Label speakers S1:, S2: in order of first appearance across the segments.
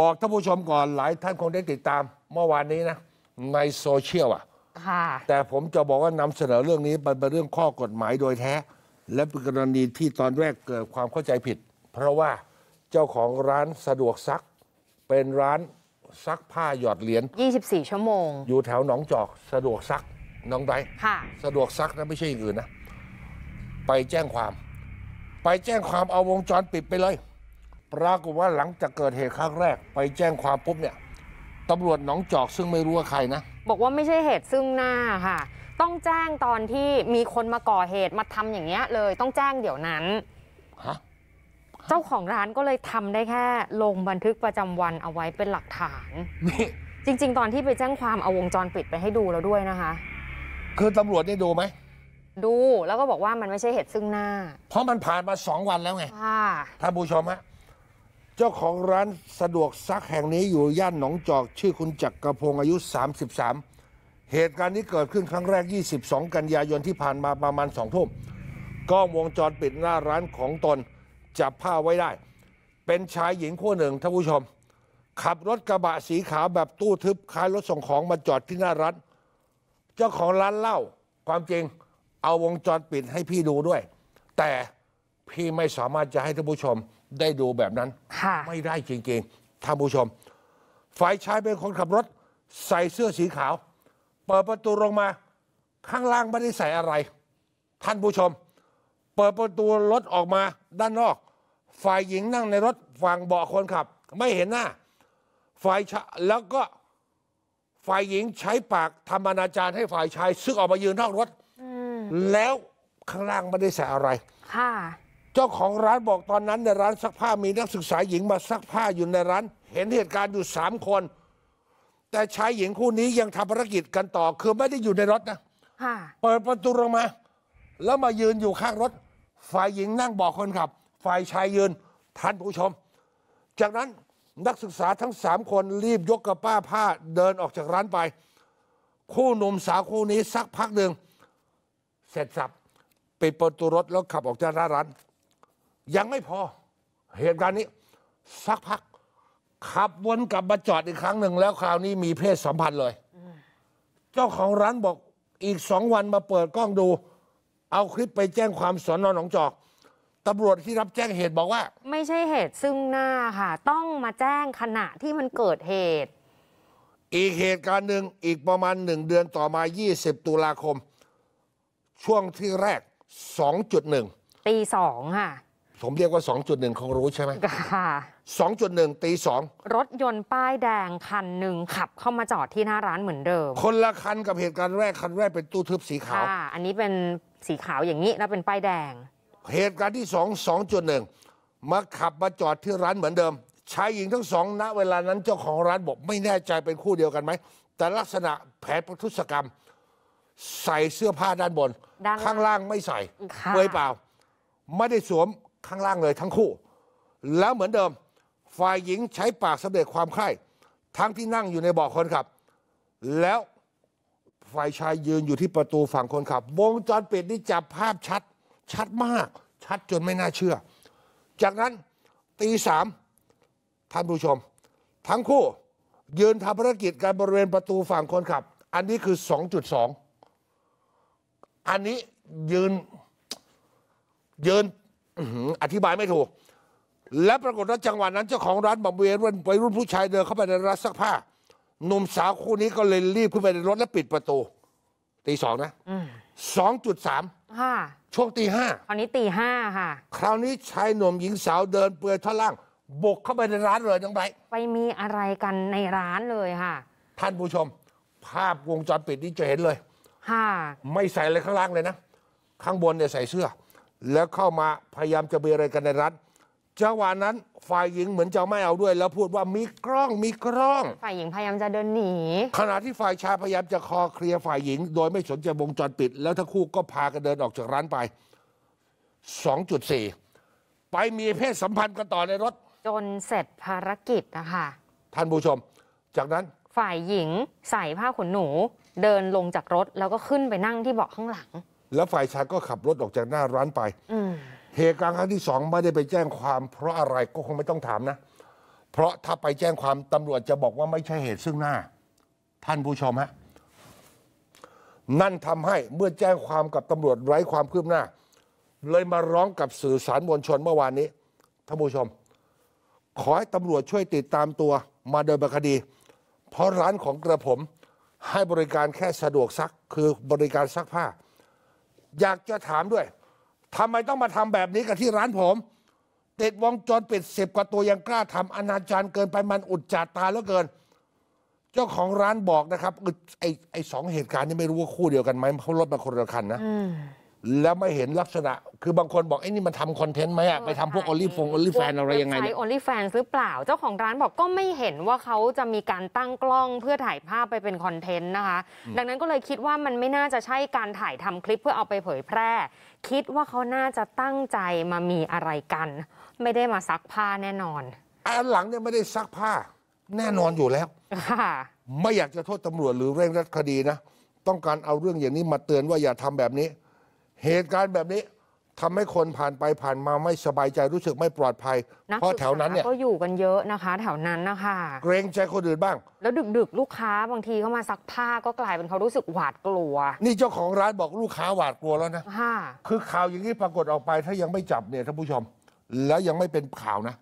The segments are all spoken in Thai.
S1: บอกท่านผู้ชมก่อนหลายท่านคงได้ติดตาม เมื่อวานนี้นะในโซเชียลอ่ะ แต่ผมจะบอกว่านำเสนอเรื่องนี้เป็นเรื่องข้อกฎหมายโดยแท้ และเป็นกรณีที่ตอนแรกเกิดความเข้าใจผิด เพราะว่าเจ้าของร้านสะดวกซัก เป็นร้านซักผ้าหยอดเหรียญ24 ชั่วโมงอยู่แถวหนองจอกสะดวกซักน้องไบค่ะสะดวกซักนะไม่ใช่อย่างอื่นนะไปแจ้งความ ไปแจ้งความเอาวงจรปิดไปเลยปรากฏว่าหลังจากเกิดเหตุครั้งแรกไปแจ้งความปุ๊บเนี่ยตำรวจหนองจอกซึ่งไม่รู้ว่าใครนะบอกว่าไม่ใช
S2: ่เหตุซึ่งหน้าค่ะ ต้องแจ้งตอนที่มีคนมาก่อเหตุมาทำอย่างเงี้ย เลย ต้องแจ้งเดี๋ยวนั้นฮะเจ้าของร้านก็เลยทำได้แค่ ลงบันทึกประจำวันเอาไว้เป็นหลักฐานนี่จริง ๆ ตอนที่ไปแจ้งความเอาวงจรปิดไปให้
S1: ดูแล้วด้วยนะคะ คือตำรวจนี่ดูไหม
S2: ดูแล้วก็บอกว่ามันไม่ใช่เหตุซึ่งหน
S1: ้า เพราะมันผ่านมาสองวันแล้วไงค่ะท่านผู้ชมฮะเจ้าของร้านสะดวกซักแห่งนี้อยู่ย่านหนองจอกชื่อคุณจักรพงศ์อายุ 33 เหตุการณ์นี้เกิดขึ้นครั้งแรก 22 กันยายนที่ผ่านมาประมาณสองทุ่มกล้องวงจรปิดหน้าร้านของตน จับภาพไว้ได้ เป็นชายหญิงคู่หนึ่งท่านผู้ชม ขับรถกระบะสีขาวแบบตู้ทึบ คล้ายรถส่งของมาจอดที่หน้าร้าน เจ้าของร้านเล่าความจริงเอาวงจรปิดให้พี่ดูด้วย แต่พี่ไม่สามารถจะให้ท่านผู้ชมได้ดูแบบนั้น ไม่ได้จริงๆ ท่านผู้ชม ฝ่ายชายเป็นคนขับรถ ใส่เสื้อสีขาว เปิดประตูลงมา ข้างล่างไม่ได้ใส่อะไร ท่านผู้ชม เปิดประตูรถออกมาด้านนอก ฝ่ายหญิงนั่งในรถฝั่งเบาะคนขับ ไม่เห็นหน้าฝ่ายชาแล้วก็ฝ่ายหญิงใช้ปากทำอนาจารให้ฝ่ายชายซึ่งออกมายืนนอกรถแล้วข้างล่างไม่ได้ใส่อะไร ค่ะเจ้าของร้านบอกตอนนั้นในร้านซักผ้ามีนักศึกษาหญิงมาซักผ้าอยู่ในร้าน เห็นเหตุการณ์อยู่สามคน แต่ชายหญิงคู่นี้ยังทำภารกิจกันต่อ คือไม่ได้อยู่ในรถนะเปิดประตูลงมาแล้วมายืนอยู่ข้างรถ ฝ่ายหญิงนั่งบอกคนขับ ฝ่ายชายยืนท่านผู้ชม จากนั้นนักศึกษาทั้งสามคนรีบยกกระป้าผ้าเดินออกจากร้านไป คู่หนุ่มสาวคู่นี้สักพักหนึ่งเสร็จสับปิดประตูรถแล้วขับออกจากร้านยังไม่พอ เหตุการณ์นี้ สักพักขับวนกลับมาจอดอีกครั้งหนึ่งแล้วคราวนี้มีเพศสัมพันธ์เลย เจ้าของร้านบอกอีกสองวันมาเปิดกล้องดู เอาคลิปไปแจ้งความสอนอหนองจอกตำรวจที่รับแจ้งเหตุบอกว่า
S2: ไม่ใช่เหตุซึ่งหน้าค่ะ ต้องมาแจ้งขณะที่มันเกิดเหตุ
S1: อีกเหตุการณ์หนึ่ง อีกประมาณหนึ่งเดือนต่อมา20ตุลาคม ช่วงที่แรก2.1ตีสองค่ะผมเรียกว่า 2.1คงรู้ใช่ไหมค่ะ2.1ตีสอง
S2: รถยนต์ป้ายแดงคันหนึ่งขับ เข้ามาจอดที่หน้าร้านเหมือนเดิม คนละคัน
S1: กับเหตุการณ์แรกคันแรกเป็นตู้ทึบสีขาวค่ะอันนี้เป็นสีขาวอย่างนี้แล้วเป็นป้ายแดงเหตุการณ์ที่สอง2.1มาขับมาจอดที่ร้านเหมือนเดิมชายหญิงทั้งสองณเวลานั้นเจ้าของร้านบอกไม่แน่ใจเป็นคู่เดียวกันไหมแต่ลักษณะแผนประทุษกรรมใส่เสื้อผ้าด้านบนนข้างล่างไม่ใส่่เปลือยเปล่า ไม่ได้สวมข้างล่างเลยทั้งคู่ แล้วเหมือนเดิม ฝ่ายหญิงใช้ปากสำเร็จความใคร่ทั้งที่นั่งอยู่ในเบาะคนขับ แล้วฝ่ายชายยืนอยู่ที่ประตูฝั่งคนขับ วงจรปิดนี่จับภาพชัดชัดมาก ชัดจนไม่น่าเชื่อ จากนั้นตีสามท่านผู้ชม ทั้งคู่ ยืนทำภารกิจการบริเวณประตูฝั่งคนขับ อันนี้คือ 2.2 อันนี้ยืนยืนอธิบายไม่ถูก และปรากฏว่าจังหวะนั้นเจ้าของร้านบอกเวรุ่นวัยรุ่นผู้ชายเดินเข้าไปในร้านซักผ้าหนุ่มสาวคู่นี้ก็เลยรีบขึ้นไปในรถและปิดประตู ตีสองนะสองจุดสามช่วงตีห้าคราวนี้ตีห้าค่ะ คราวนี้ชายหนุ่มหญิงสาวเดินเปลือยท่อนล่างบุกเข้าไปในร้านเลยทั้งไป
S2: ไป มีอะไรกันในร้านเลยค่ะ
S1: ท่านผู้ชม ภาพวงจรปิดนี่จะเห็นเลยค่ะไม่ใส่เลยข้างล่างเลยนะ ข้างบนเนี่ยใส่เสื้อแล้วเข้ามาพยายามจะมีอะไรกันในรัฐจังหวะนั้นฝ่ายหญิงเหมือนจะไม่เอาด้วย แล้วพูดว่ามีกล้องมีกล้อง ฝ่ายหญิงพยายามจะเดินหนีขณะที่ฝ่ายชายพยายามจะคอเคลียร์ฝ่ายหญิง โดยไม่สนใจวงจรปิด แล้วทั้งคู่ก็พากันเดินออกจากร้านไป 2.4
S2: ไปมีเพศสัมพันธ์กันต่อในรถ จนเสร็จภารกิจนะคะท่านผู้ชม จากนั้นฝ่ายหญิงใส่ผ้าขนหนู เดินลงจากรถแล้วก็ขึ้นไปนั่งที่เบาะข้างหลัง
S1: แล้วฝ่ายชายก็ขับรถออกจากหน้าร้านไป เหตุการณ์ครั้งที่สองไม่ได้ไปแจ้งความเพราะอะไรก็คงไม่ต้องถามนะ เพราะถ้าไปแจ้งความตำรวจจะบอกว่าไม่ใช่เหตุซึ่งหน้า ท่านผู้ชมฮะ นั่นทำให้เมื่อแจ้งความกับตำรวจไร้ความคืบหน้า เลยมาร้องกับสื่อสารมวลชนเมื่อวานนี้ ท่านผู้ชม ขอให้ตำรวจช่วยติดตามตัว มาเดินคดี เพราะร้านของกระผม ให้บริการแค่สะดวกซักคือบริการซักผ้าอยากจะถามด้วยทำไมต้องมาทำแบบนี้กับที่ร้านผม ติดวงจรปิดสิบกว่าตัวยังกล้าทำอนาจารเกินไปมันอุดจาตาเหลือเกิน เจ้าของร้านบอกนะครับไอไอสองเหตุการณ์นี้ไม่รู้ว่าคู่เดียวกันไหมเขารถมาคนละคันนะแล้วไม่เห็นลักษณะ คือบางคนบอกไอ้นี่มันทำคอนเทนต์ไหมอะไปทำพวกออลลี่ฟงออลลี่แฟนอะไรยังไงใช้เนี่ย
S2: ฟนหรือเปล่า เจ้าของร้านบอกก็ไม่เห็นว่าเขาจะมีการตั้งกล้องเพื่อถ่ายภาพไปเป็นคอนเทนต์นะคะ ดังนั้นก็เลยคิดว่ามันไม่น่าจะใช่ การถ่ายทำคลิป เพื่อเอาไปเผยแพร่ คิดว่าเขาน่าจะตั้งใจมามีอะไรกัน ไม่ได้มาซักผ้าแน่นอน อ
S1: ันหลังเนี่ยไม่ได้ซักผ้าแน่นอนอยู่แล้วค่ะไม่อยากจะโทษตำรวจหรือเร่งรัดคดีนะ ต้องการเอาเรื่องอย่างนี้มาเตือนว่าอย่าทำแบบนี้เหตุการณ์แบบนี้ทำให้คนผ่านไปผ่านมาไม่สบายใจรู้สึกไม่ปลอดภัย เพราะแถวนั้นเนี่ยก็
S2: อยู่กันเยอะนะคะ แถวนั้นนะคะเก
S1: รงใจคนอื่นบ้าง แล้วดึกๆลูกค้า บางทีเ้า
S2: มาซักผ้าก็กลาย เป็นเขารู้ส
S1: ึกหวาดกลัว นี่เจ้าของร้านบอกลูกค้าหวาดกลัวแล้วนะค่ะ คือข่าวอย่างนี้ปรากฏออกไปถ้ายังไม่จับเนี่ยท่านผู้ชม แล้วยังไม่เป็นข่าวนะ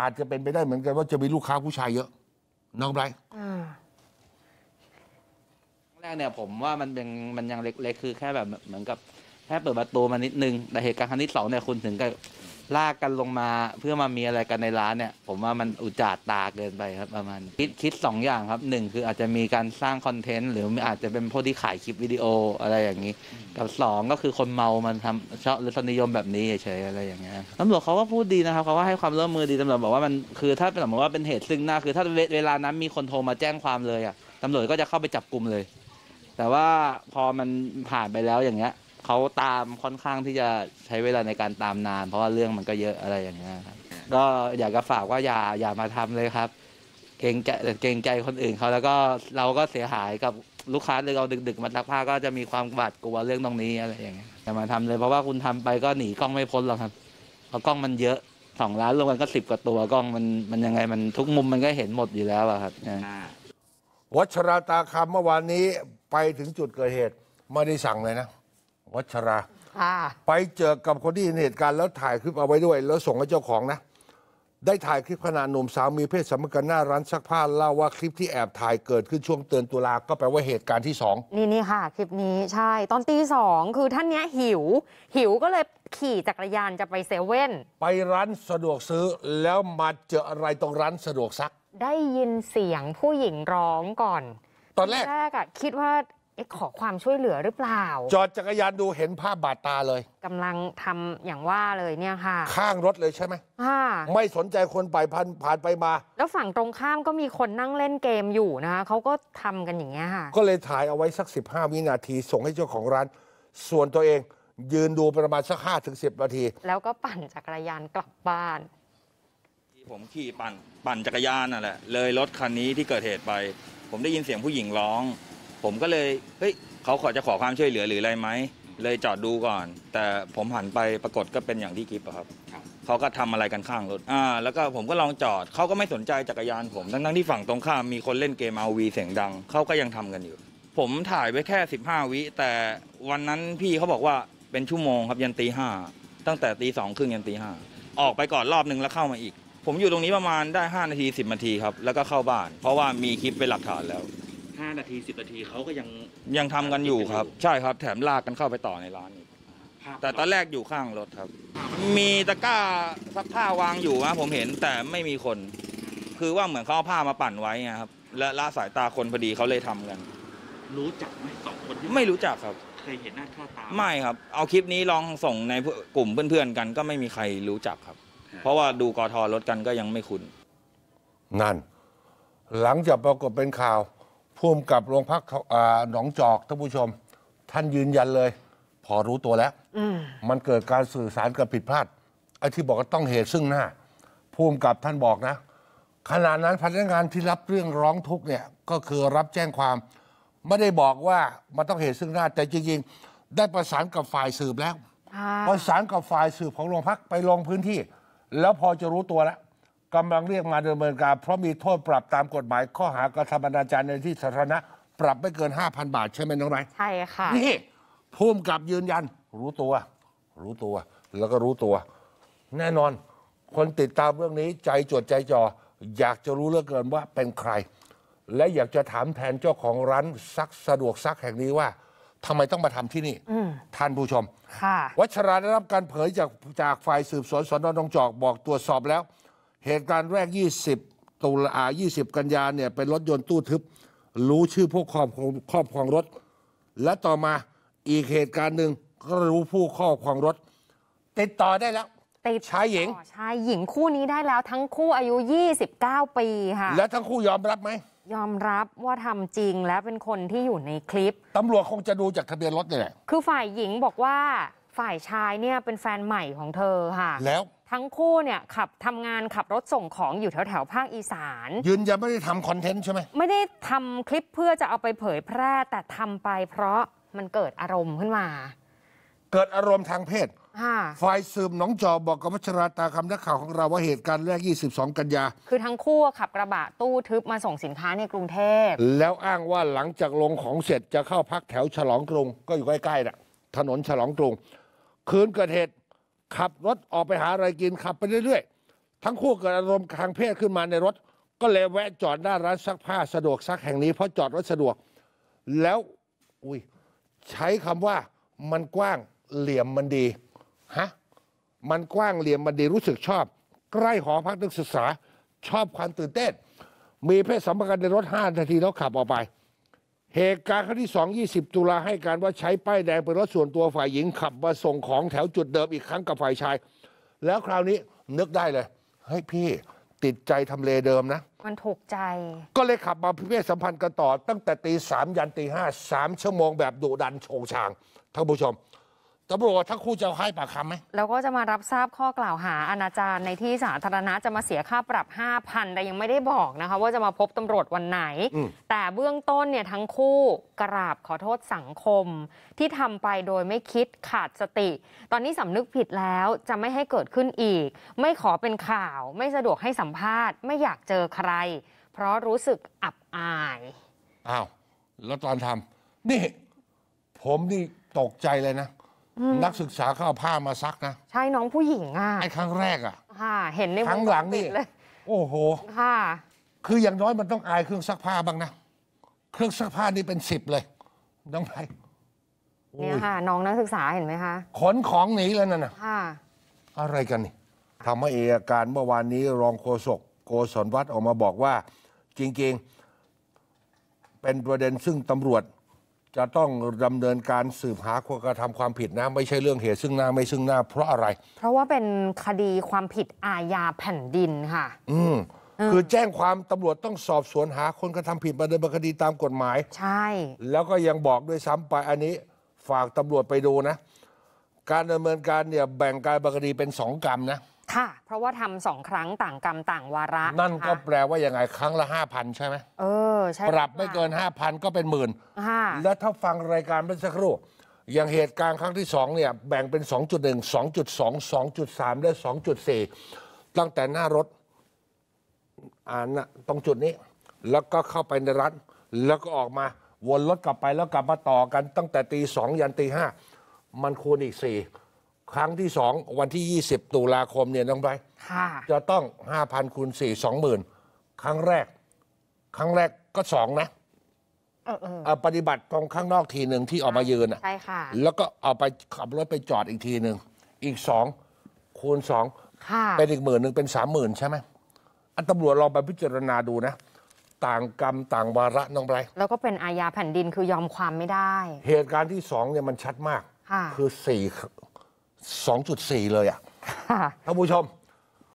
S1: อาจจะเป็นไปได้เหมือนกันว่าจะมีลูกค้าผู้ชายเยอะ
S3: น้องไบร์แรกเนี่ยผมว่ามันเป็นมันยังเล็กๆคือแค่แบบเหมือนกับแค่เปิดประตูมานิดนึงแต่เหตุการณ์ครั้งที่สองเนี่ยคุณถึงกับลากกันลงมาเพื่อมามีอะไรกันในร้านเนี่ย ผมว่ามันอุจจาตาเกินไปครับ ประมาณ คิดคิดสองอย่างครับหนึ่งคืออาจจะมีการสร้างคอนเทนต์ หรืออาจจะเป็นพวกที่ขายคลิปวิดีโออะไรอย่างนี้ กับสองก็คือคนเมามันทำชอบรสนิยมแบบนี้เฉยๆอะไรอย่างเงี้ยตำรวจเขาก็พูดดีนะครับเขาก็ให้ความร่วมมือดีตำรวจบอกว่ามันคือถ้าสมมติว่าเป็นเหตุซึ่งหน้าคือถ้าเวลานั้นมีคนโทรมาแจ้งความเลยอ่ะตำรวจก็จะเข้าไปจับกลุ่มเลย แต่ว่าพอมันผ่านไปแล้วอย่างเงี้ยเขาตามค่อนข้างที่จะใช้เวลาในการตามนาน เพราะว่าเรื่องมันก็เยอะอะไรอย่างเงี้ยครับก็อยากจะฝากว่าอย่าอย่ามาทำเลยครับ เกรงใจเกรงใจคนอื่นเขาแล้วก็เราก็เสียหายกับลูกค้าเลยเราดึก ๆมาตักผ้าก็จะมีความหวาดกลัวเรื่องตรงนี้อะไรอย่างเงี้ยอย่ามาทำเลยเพราะว่าคุณทำไปก็หนีกล้องไม่พ้นหรอกครับเพราะกล้องมันเยอะสองร้านรวมกันก็สิบกว่าตัวกล้องมันมันยังไงมันทุกมุมมันก็เห็นหมดอยู่แล้วครับ
S1: วัชราตาคำเมื่อวานนี้ไปถึงจุดเกิดเหตุไม่ได้สั่งเลยนะวัชระไปเจอกับคนที่เห็นเหตุการณ์แล้วถ่ายคลิปเอาไว้ด้วย แล้วส่งให้เจ้าของนะ ได้ถ่ายคลิปขณะหนุ่มสาวมีเพศสัมพันธ์กันหน้าร้านซักผ้าเล่าว่าคลิปที่แอบถ่ายเกิดขึ้นช่วงเตือนตุลาก็แปลว่าเหตุการณ์ที่สอง
S2: นี่นี่ค่ะคลิปนี้ใช่ตอนตีสองคือท่านเนี้ยหิว หิวก็เลยขี่จักรยานจะไปเซเว่น
S1: ไปร้านสะดวกซื้อ แล้วมาเจออะไรตรงร้านสะดวกซัก
S2: ได้ยินเสียงผู้หญิงร้องก่อน ตอนแรกแรกอะคิดว่าอ๊ะขอความช่วยเหลือหรือเปล่า จอ
S1: ดจักรยานดูเห็นภาพบาดตาเลยกำลังทำอย่างว่าเลยเนี่ยค่ะ ข้างรถเลยใช่ไหมค่ะไม่สนใจคนไปพันผ่านไปมา แล้ว
S2: ฝั่งตรงข้ามก็มีคนนั่งเล่นเกมอยู่นะคะเขาก็ทำกันอย่างเงี้ยค่ะ
S1: ก็เลยถ่ายเอาไว้สัก 15 วินาที ส่งให้เจ้าของร้าน ส่วนตัวเองยืนดูประมาณสักห้าถึงสิบนา
S4: ที
S2: แล้วก็ปั่นจักรยานกลับบ้าน
S4: ที่ผมขี่ปั่น ปั่นจักรยานนั่นแหละเลยรถคันนี้ที่เกิดเหตุไป ผมได้ยินเสียงผู้หญิงร้องผมก็เลย เฮ้ย เขาขอจะขอความช่วยเหลือหรืออะไรไหม เลยจอดดูก่อน แต่ผมหันไปปรากฏก็เป็นอย่างที่คลิปครับ เขาก็ทำอะไรกันข้างรถอ่า แล้วก็ผมก็ลองจอด เขาก็ไม่สนใจจักรยานผม ทั้งๆ ที่ฝั่งตรงข้าม มีคนเล่นเกมเอาวีเสียงดัง เขาก็ยังทำกันอยู่ ผมถ่ายไว้แค่ 15 วิ แต่วันนั้นพี่เขาบอกว่าเป็นชั่วโมงครับ ยันตีห้าตั้งแต่ตีสองครึ่งยันตีห้าออกไปก่อนรอบหนึ่งแล้วเข้ามาอีก ผมอยู่ตรงนี้ประมาณได้ 5 นาที 10นาทีครับ แล้วก็เข้าบ้าน เพราะว่ามีคลิปเป็นหลักฐานแล้วห้านาทีสิบนาทีเขาก็ยังยังทำกันอยู่ครับ ใช่ครับแถมลากกันเข้าไปต่อในร้านแต่ตอนแรกอยู่ข้างรถครับ มีตะกร้าซักผ้าวางอยู่นะผมเห็นแต่ไม่มีคน คือว่าเหมือนเขาเอาผ้ามาปั่นไว้นะครับและละสายตาคนพอดีเขาเลยทำกัน รู้จักไหมสองคนที่ไม่รู้จักครับเคยเห็นหน้าค่าตาไม่ครับ เอาคลิปนี้ลองส่งในกลุ่มเพื่อนๆกัน ก็ไม่มีใครรู้จักครับ เพราะว่าดูกอทอรถกันก็ยังไม่คุ้น
S1: นั่น หลังจากปรากฏเป็นข่าวภูมกับโรงพักอหนองจอกท่านผู้ชม ท่านยืนยันเลย พอรู้ตัวแล้วมันเกิดการสื่อสารกับผิดพลาด ไอ้ที่บอกว่าต้องเหตุซึ่งหน้าภูมกับท่านบอกนะขณะนั้นพนักงานที่รับเรื่องร้องทุกข์เนี่ย ก็คือรับแจ้งความ ไม่ได้บอกว่ามันต้องเหตุซึ่งหน้า แต่จริงๆ ได้ประสานกับฝ่ายสืบแล้ว ประสานกับฝ่ายสืบของโรงพักไปลงพื้นที่ แล้วพอจะรู้ตัวแล้วกำลังเรียกมาดำเนินการ เพราะมีโทษปรับตามกฎหมาย ข้อหากระทำอนาจารในที่สาธารณะปรับไม่เกิน 5,000 บาท ใช่ไหมน้องไรใช
S2: ่ค่ะ นี่
S1: พุ่มกับยืนยันรู้ตัว รู้ตัว แล้วก็รู้ตัว แน่นอนคนติดตามเรื่องนี้ ใจจดใจจ่ออยากจะรู้เรื่องเกินว่าเป็นใคร และอยากจะถามแทนเจ้าของร้านซักสะดวกซักแห่งนี้ว่าทำไมต้องมาทำที่นี่ท่านผู้ชมค่ะวัชราได้รับการเผยจากจากฝ่ายสืบสวนสนอนองจอกบอกตรวจสอบแล้วเหตุการณ์แรก 20ตุลา20กันยาเนี่ยเป็นรถยนต์ตู้ทึบรู้ชื่อผู้ครอบครอบครองรถ และต่อมาอีกเหตุการณ์หนึ่งก็รู้ผู้ครอบครองรถ ติดต่อได้แล้วติดชายหญิง
S2: ชายหญิงคู่นี้ได้แล้ว ทั้งคู่อายุ 29 ปีค่ะและทั้งคู่
S1: ยอมรับไหมย
S2: อมรับว่าทำจริงและเป็นคนที่อยู่ในคลิป
S1: ตำรวจคงจะดูจากทะเบียนรถนี่แหละ
S2: คือฝ่ายหญิงบอกว่าฝ่ายชายเนี่ยเป็นแฟนใหม่ของเธอค่ะ แล้วทั้งคู่เนี่ยขับทำงานขับรถส่งของอยู่แถวแถวภาคอีสาน ยืนยันไม่ได้ทำคอนเทนต์ใช่ไหม ไม่ได้ทำคลิปเพื่อจะเอาไปเผยแพร่แต่ทำไปเพราะมันเกิดอารมณ์ขึ้นมา
S1: เกิดอารมณ์ทางเพศฝ่ายสืบน้องจอบบอกกับวัชราตาคำนักข่าวของเราว่าเหตุการณ์แรก 22 กันยา
S2: คือทั้งคู่ขับกระบะตู้ทึบมาส่งสินค้าในกรุงเทพ แล้ว
S1: อ้างว่าหลังจากลงของเสร็จจะเข้าพักแถวฉลองกรุง ก็อยู่ใกล้ๆน่ะถนนฉลองกรุงคืนเกิดเหตุขับรถออกไปหาอะไรกินขับไปเรื่อย ๆ ทั้งคู่เกิดอารมณ์ทางเพศขึ้นมาในรถ ก็เลยแวะจอดหน้าร้านซักผ้าสะดวกซักแห่งนี้ เพราะจอดรถสะดวก แล้วอุ้ยใช้คำว่ามันกว้างเหลี่ยมมันดีฮะมันกว้างเหลี่ยมมันดีรู้สึกชอบ ใกล้หอพักนักศึกษาชอบความตื่นเต้น มีเพศสัมพันธ์ในรถ5นาทีแล้วขับออกไปเหตุการณ์ครั้งที่สอส20 ตุลาให้การว่าใช้ป้ายแดงเป็นรถส่วนตัวฝ่ายหญิงขับมาส่งของแถวจุดเดิมอีกครั้งกับฝ่ายชายแล้วคราวนี้นึกได้เลย เฮ้ยพี่ติดใจทำเลเดิมนะ มันถูกใจ ก็เลยขับมาพิเภกสัมพันธ์กันต่อ ตั้งแต่ตีสามยันตีห้าสามชั่วโมงแบบดุดันโฉงชางท่านผู้ชมตำรวจทั้งคู่จะให้ปากคำไหม แล้วก็จะ
S2: มารับทราบข้อกล่าวหาอนาจารในที่สาธารณะจะมาเสียค่าปรับ 5,000แต่ยังไม่ได้บอกนะคะว่าจะมาพบตำรวจวันไหน แต่เบื้องต้นเนี่ยทั้งคู่กราบขอโทษสังคมที่ทำไปโดยไม่คิดขาดสติ ตอนนี้สำนึกผิดแล้วจะไม่ให้เกิดขึ้นอีก ไม่ขอเป็นข่าวไม่สะดวกให้สัมภาษณ์ ไม่อยากเจอใคร เพราะรู้สึกอั
S1: บอาย อ้าว แล้วตอนทำนี่ผมนี่ตกใจเลยนะนักศึกษาเข้าผ้ามาซักนะ
S2: ใช่น้องผู้หญิงอ่
S1: ะไอ้ครั้งแรกอ่ะ
S2: ค่ะเห็นในครั้งหลังนี่
S1: โอ้โห ค่ะ คืออย่างน้อยมันต้องอายเครื่องซักผ้าบ้างนะ เครื่องซักผ้านี่เป็นสิบเลยน้องไปเนี่ยค่
S2: ะ น้องนักศึกษาเห็นไหมคะ
S1: ขนของหนีแล้วนั่นนะค่ะอะไรกันนี่ทำให้เอกการเมื่อวานนี้รองโฆษกโกศลวัดออกมาบอกว่า จริงๆ เป็นประเด็นซึ่งตำรวจจะต้องดำเนินการสืบหาคนกระทำความผิดนะไม่ใช่เรื่องเหตุซึ่งหน้าไม่ซึ่งหน้าเพราะอะไร
S2: เพราะว่าเป็นคดีความผิดอาญาแผ่นดินค่ะ
S1: อืมคือแจ้งความตำรวจต้องสอบสวนหาคนกระทำผิดมาดำเนินคดีตามกฎหมาย ใช่ แล้วก็ยังบอกด้วยซ้ำไปอันนี้ ฝากตำรวจไปดูนะ การดำเนินการเนี่ยแบ่งการบังคดีเป็นสองกรรมนะ
S2: ค่ะ เพราะว่าทำสองครั้งต่างกรรม ต่างวาระ นั่นก็แปลว่ายัง
S1: ไง ครั้งละห้าพันใช่ไหมเออ ใช่ ปรับไม่เกินห้าพันก็เป็นหมื่นและถ้าฟังรายการเมื่อสักครู่ อย่างเหตุการณ์ครั้งที่สองเนี่ย แบ่งเป็น 2.1 2.2 2.3 และ 2.4 ตั้งแต่หน้ารถอ่านตรงจุดนี้ แล้วก็เข้าไปในรัฐแล้วก็ออกมา วนรถกลับไปแล้วกลับมาต่อกันตั้งแต่ตีสองยันตีห้ามันคูณอีกสี่ครั้งที่สองวันที่ 20ตุลาคมเนี่ยน้องไบจะต้อง 5,000คูณ4 20,000ครั้งแรก ครั้งแรกก็สองนะเออเออาปฏิบัติตรงข้างนอกทีหนึ่งที่ออกมายืนอ่ะใช่ค่ะแล้วก็เอาไปขับรถไปจอดอีกทีหนึ่ง อีกสองคูณสองค่ะเป็นอีกหมื่นหนึ่งเป็นสามหมื่นใช่ไหมอันตำรวจลองไปพิจารณาดูนะ ต่างกรรม ต่างวาระน้องไบร
S2: แล้วก็เป็นอาญาแผ่นดินคือยอมความไม่ได้
S1: เหตุการณ์ที่สองเนี่ยมันชัดมากค่ะคือสี่2.4เลยอะ่ะท่านผู้ชม